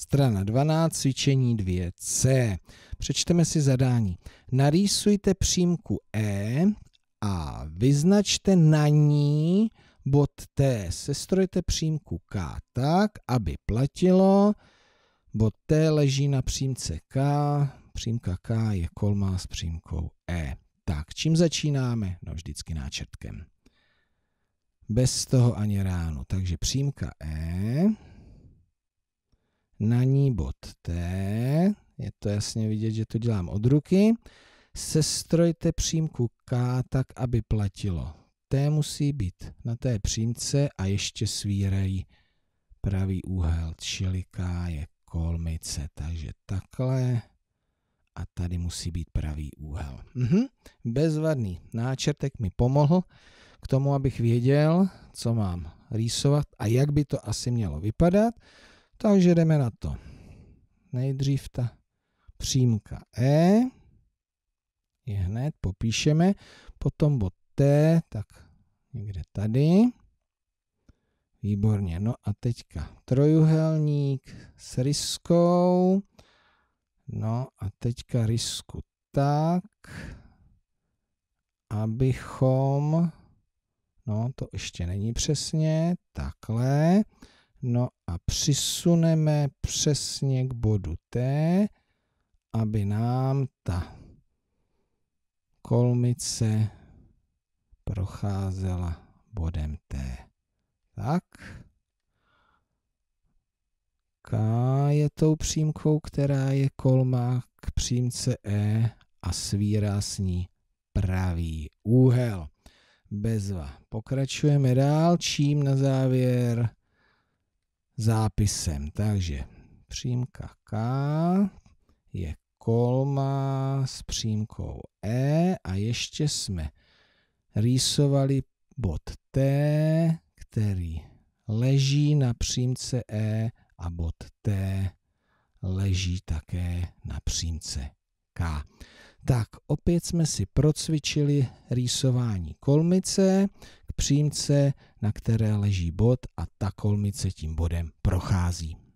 Strana 12, cvičení 2c. Přečteme si zadání. Narýsujte přímku E a vyznačte na ní bod T. Sestrojte přímku K tak, aby platilo. Bod T leží na přímce K. Přímka K je kolmá s přímkou E. Tak, čím začínáme? No vždycky náčrtkem. Bez toho ani ránu. Takže přímka E na ní bod T, je to jasně vidět, že to dělám od ruky, sestrojte přímku K tak, aby platilo. T musí být na té přímce a ještě svírají pravý úhel, čili K je kolmice, takže takhle a tady musí být pravý úhel. Mhm. Bezvadný náčrtek mi pomohl k tomu, abych věděl, co mám rýsovat a jak by to asi mělo vypadat. Takže jdeme na to. Nejdřív ta přímka E je hned, popíšeme, potom bod T, tak někde tady. Výborně, no a teďka trojuhelník s ryskou. No a teďka rysku tak, abychom, no to ještě není přesně, takhle. No a přisuneme přesně k bodu T, aby nám ta kolmice procházela bodem T. Tak. K je tou přímkou, která je kolmá k přímce E a svírá s ní pravý úhel. Bezva. Pokračujeme dál. Čím na závěr zápisem. Takže přímka K je kolma s přímkou E a ještě jsme rýsovali bod T, který leží na přímce E a bod T leží také na přímce K. Tak opět jsme si procvičili rýsování kolmice k přímce na které leží bod a ta kolmice tím bodem prochází.